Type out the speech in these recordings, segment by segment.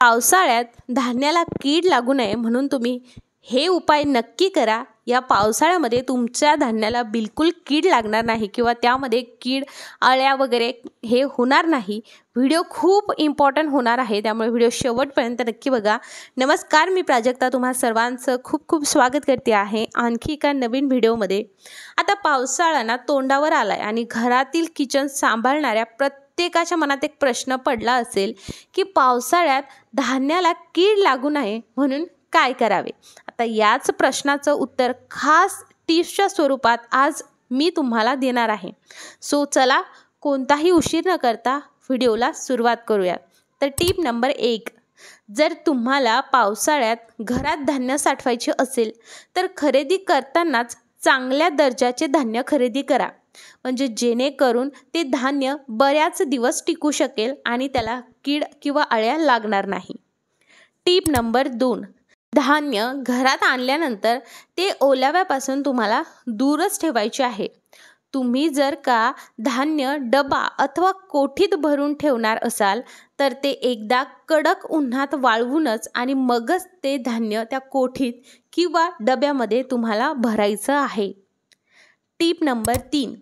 पावसाळ्यात धान्याला कीड लागू नये म्हणून तुम्ही हे उपाय नक्की करा या पावसाळ्यामध्ये तुमच्या धान्याला बिलकुल कीड लागणार नाही किंवा त्यामध्ये कीड अळ्या वगैरे हे होणार नाही व्हिडिओ खूप इम्पॉर्टंट होणार आहे त्यामुळे व्हिडिओ शेवटपर्यंत नक्की बघा नमस्कार मी प्राजक्ता तुम्हा सर्वांचं खूप खूप स्वागत करते आहे आणखी एका नवीन व्हिडिओमध्ये आता पावसाळ्याना तोंडावर आला आणि घरातील किचन सांभाळणाऱ्या प्रत्येक प्रत्येकाच्या मनात एक प्रश्न पडला असेल की पावसाळ्यात धान्याला कीड लागू नये म्हणून काय करावे आता याच प्रश्नाचं उत्तर खास टिप्सच्या स्वरूपात आज मी तुम्हाला देणार आहे सो चला कोणताही उशीर न करता व्हिडिओला सुरुवात करूया तर टीप नंबर एक जर तुम्हाला पावसाळ्यात घरात धान्य साठवायचे असेल तर खरेदी करतानाच चांगल्या दर्जाचे धान्य खरेदी करा म्हणजे जेणेकरून ते धान्य बऱ्याच दिवस टिकू शकेल आणि त्याला कीड किंवा अळ्या लागणार नाही टीप नंबर दोन धान्य घरात आणल्यानंतर ते ओलाव्यापासून तुम्हाला दूरच ठेवायचे आहे तुम्ही जर का धान्य डबा अथवा कोठीत भरून ठेवणार असाल तर ते एकदा कडक उन्हात वाळवूनच आणि मगच ते धान्य त्या कोठीत किंवा डब्यामध्ये तुम्हाला भरायचं आहे टीप नंबर तीन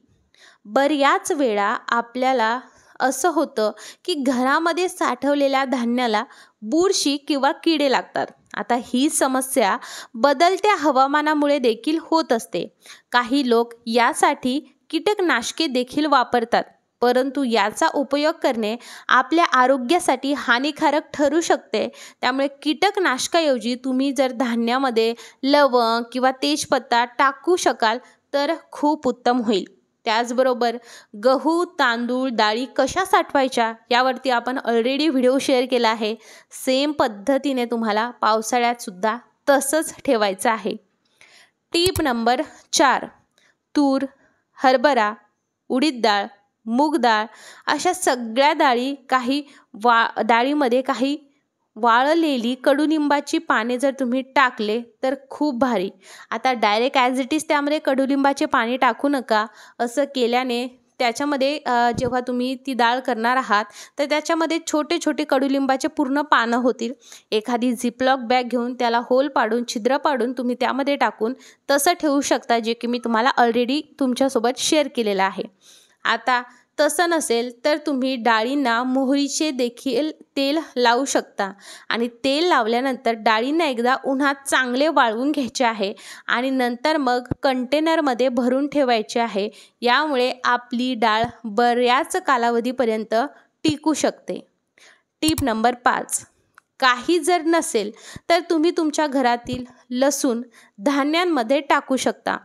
बऱ्याच वेळा आपल्याला असं होतं की घरामध्ये साठवलेल्या धान्याला बुरशी किंवा किडे लागतात आता ही समस्या बदलत्या हवामानामुळे देखील होत असते काही लोक यासाठी कीटकनाशके देखील वापरतात परंतु याचा उपयोग करणे आपल्या आरोग्यासाठी हानिकारक ठरू शकते त्यामुळे कीटकनाशकाऐवजी तुम्ही जर धान्यामध्ये लवंग किंवा तेजपत्ता टाकू शकाल तर खूप उत्तम होईल त्याचबरोबर गहू तांदूळ डाळी कशा साठवायच्या यावरती आपण ऑलरेडी व्हिडिओ शेअर केला आहे सेम पद्धतीने तुम्हाला पावसाळ्यातसुद्धा तसंच ठेवायचं आहे टीप नंबर चार तूर हरभरा उडीद डाळ मूग डाळ अशा सगळ्या डाळी काही वा डाळीमध्ये काही वाळलेली कडुलिंबाची पाने जर तुम्ही टाकले तर खूप भारी आता डायरेक्ट ॲज इट इज त्यामध्ये कडुलिंबाचे पाणी टाकू नका असं केल्याने त्याच्यामध्ये जेव्हा तुम्ही ती डाळ करणार आहात तर त्याच्यामध्ये छोटे छोटे कडुलिंबाचे पूर्ण पानं होतील एखादी झिपलॉक बॅग घेऊन त्याला होल पाडून छिद्र पाडून तुम्ही त्यामध्ये टाकून तसं ठेवू शकता जे की मी तुम्हाला ऑलरेडी तुमच्यासोबत शेअर केलेलं आहे आता तसं नसेल तर तुम्ही डाळींना मोहरीचे देखील तेल लावू शकता आणि तेल लावल्यानंतर डाळींना एकदा उन्हात चांगले वाळवून घ्यायचे आहे आणि नंतर मग कंटेनरमध्ये भरून ठेवायचे आहे यामुळे आपली डाळ बऱ्याच कालावधीपर्यंत टिकू शकते टीप नंबर पाच काही जर नसेल तर तुम्ही तुमच्या घरातील लसूण धान्यांमध्ये टाकू शकता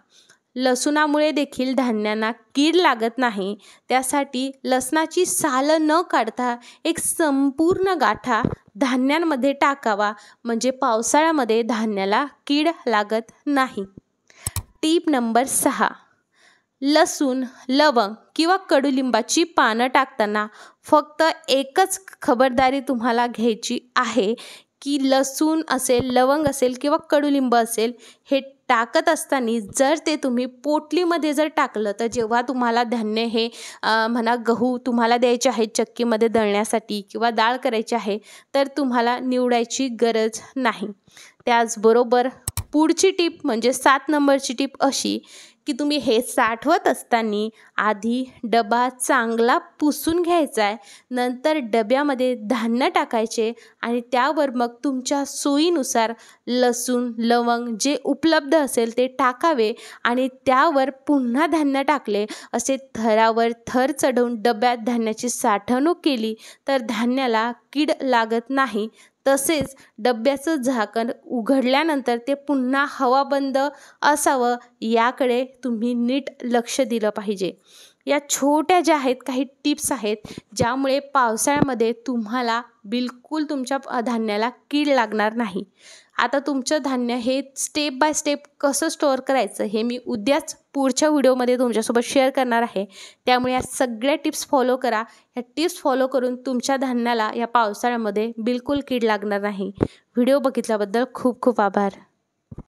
लसूणामुळे देखील धान्यांना कीड लागत नाही त्यासाठी लसणाची साल न काढता एक संपूर्ण गाठा धान्यांमध्ये टाकावा म्हणजे पावसाळ्यामध्ये धान्याला कीड लागत नाही टीप नंबर सहा लसूण लवंग किंवा कडुलिंबाची पानं टाकताना फक्त एकच खबरदारी तुम्हाला घ्यायची आहे की लसूण असेल लवंग असेल किंवा कडुलिंब असेल हे टाकत असताना जर ते तुम्ही पोटलीमध्ये जर टाकलं तर जेव्हा तुम्हाला धान्य हे म्हणा गहू तुम्हाला द्यायचे आहे चक्कीमध्ये दळण्यासाठी किंवा डाळ करायची आहे तर तुम्हाला निवडायची गरज नाही त्याचबरोबर पुढची टीप म्हणजे सात नंबरची टीप अशी की तुम्ही हे साठवत असताना आधी डबा चांगला पुसून घ्यायचा आहे नंतर डब्यामध्ये धान्य टाकायचे आणि त्यावर मग तुमच्या सोयीनुसार लसूण लवंग जे उपलब्ध असेल ते टाकावे आणि त्यावर पुन्हा धान्य टाकले असे थरावर थर चढवून डब्यात धान्याची साठवणूक केली तर धान्याला कीड लागत नाही तसेच डब्याचं झाकण उघडल्यानंतर ते पुन्हा हवाबंद असावं याकडे तुम्ही नीट लक्ष दिलं पाहिजे या छोट्या ज्या आहेत काही टिप्स आहेत ज्यामुळे पावसाळ्यामध्ये तुम्हाला बिलकुल तुमच्या धान्याला कीड लागणार नाही आता तुमचं धान्य हे स्टेप बाय स्टेप कसं स्टोअर करायचं हे मी उद्याच पुढच्या व्हिडिओमध्ये तुमच्यासोबत शेअर करणार आहे त्यामुळे या सगळ्या टिप्स फॉलो करा या टिप्स फॉलो करून तुमच्या धान्याला या पावसाळ्यामध्ये बिलकुल कीड लागणार नाही व्हिडिओ बघितल्याबद्दल खूप खूप आभार